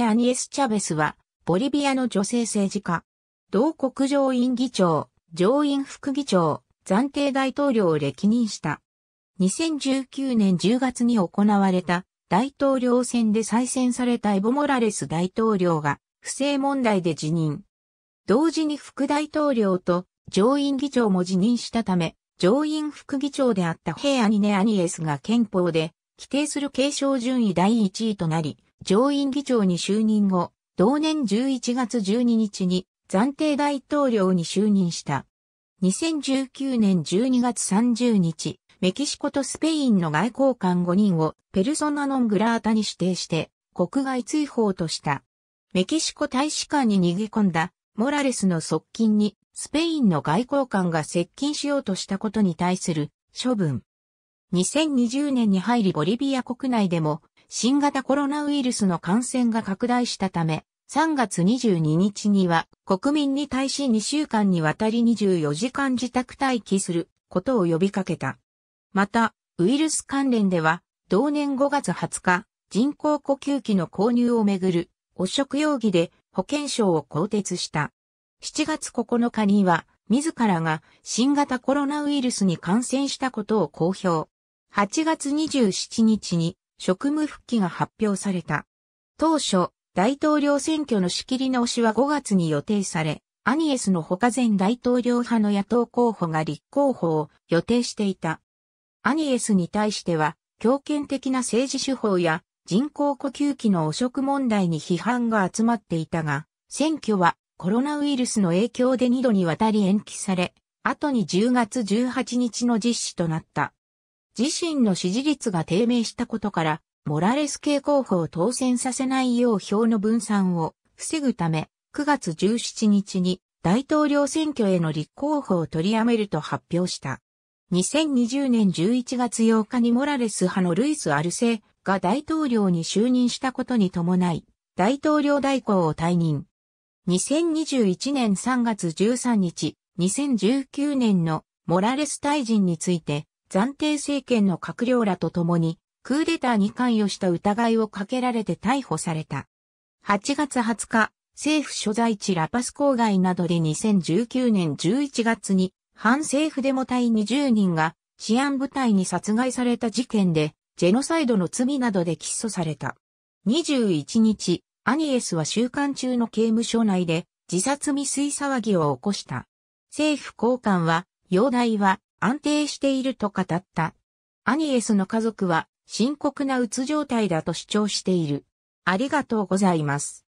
アニエス・チャベスは、ボリビアの女性政治家。同国上院議長、上院副議長、暫定大統領を歴任した。2019年10月に行われた大統領選で再選されたエボ・モラレス大統領が不正問題で辞任。同時に副大統領と上院議長も辞任したため、上院副議長であったヘアニネ・アニエスが憲法で規定する継承順位第1位となり、上院議長に就任後、同年11月12日に暫定大統領に就任した。2019年12月30日、メキシコとスペインの外交官5人をペルソナノングラータに指定して国外追放とした。メキシコ大使館に逃げ込んだモラレスの側近にスペインの外交官が接近しようとしたことに対する処分。2020年に入りボリビア国内でも新型コロナウイルスの感染が拡大したため、3月22日には国民に対し2週間にわたり24時間自宅待機することを呼びかけた。また、ウイルス関連では、同年5月20日、人工呼吸器の購入をめぐる汚職容疑で保健省を更迭した。7月9日には、自らが新型コロナウイルスに感染したことを公表。8月27日に職務復帰が発表された。当初、大統領選挙の仕切り直しは5月に予定され、アニエスの他前大統領派の野党候補が立候補を予定していた。アニエスに対しては、強権的な政治手法や人工呼吸器の汚職問題に批判が集まっていたが、選挙はコロナウイルスの影響で2度にわたり延期され、後に10月18日の実施となった。自身の支持率が低迷したことから、モラレス系候補を当選させないよう票の分散を防ぐため、9月17日に大統領選挙への立候補を取りやめると発表した。2020年11月8日にモラレス派のルイス・アルセが大統領に就任したことに伴い、大統領代行を退任。2021年3月13日、2019年のモラレス大臣について、暫定政権の閣僚らと共に、クーデターに関与した疑いをかけられて逮捕された。8月20日、政府所在地ラパス郊外などで2019年11月に、反政府デモ隊20人が治安部隊に殺害された事件で、ジェノサイドの罪などで起訴された。21日、アニエスは収監中の刑務所内で自殺未遂騒ぎを起こした。政府高官は、容体は安定していると語った。アニエスの家族は深刻なうつ状態だと主張している。ありがとうございます。